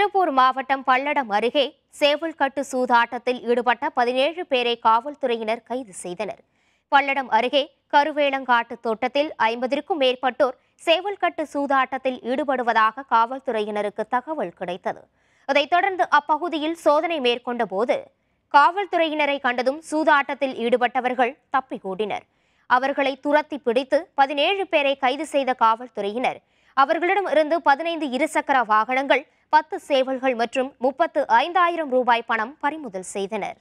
திருப்பூர் மாவட்டம் பல்லடம் அருகே சேவல் கட்டு சூதாட்டத்தில் ஈடுபட்ட பதினேழு பேரை காவல்துறையினர் கைது செய்தனர் பல்லடம் அருகே கருவேலங்காட்டு தோட்டத்தில் ஐம்பதிற்கும் மேற்பட்டோர் சேவல் கட்டு சூதாட்டத்தில் ஈடுபடுவதாக காவல்துறையினருக்கு தகவல் கிடைத்தது அதைத் தொடர்ந்து அப்பகுதியில் சோதனை மேற்கொண்ட போது காவல்துறையினரை கண்டதும் சூதாட்டத்தில் ஈடுபட்டவர்கள் தப்பிக்கூடினர் அவர்களை துரத்தி பிடித்து பதினேழு பேரை கைது செய்த காவல்துறையினர் அவர்களிடம் இருந்து பதினைந்து இருசக்கர வாகனங்கள் பத்து சேவல்கள் மற்றும் முப்பத்து ஐந்தாயிரம் ரூபாய் பணம் பறிமுதல் செய்தனர்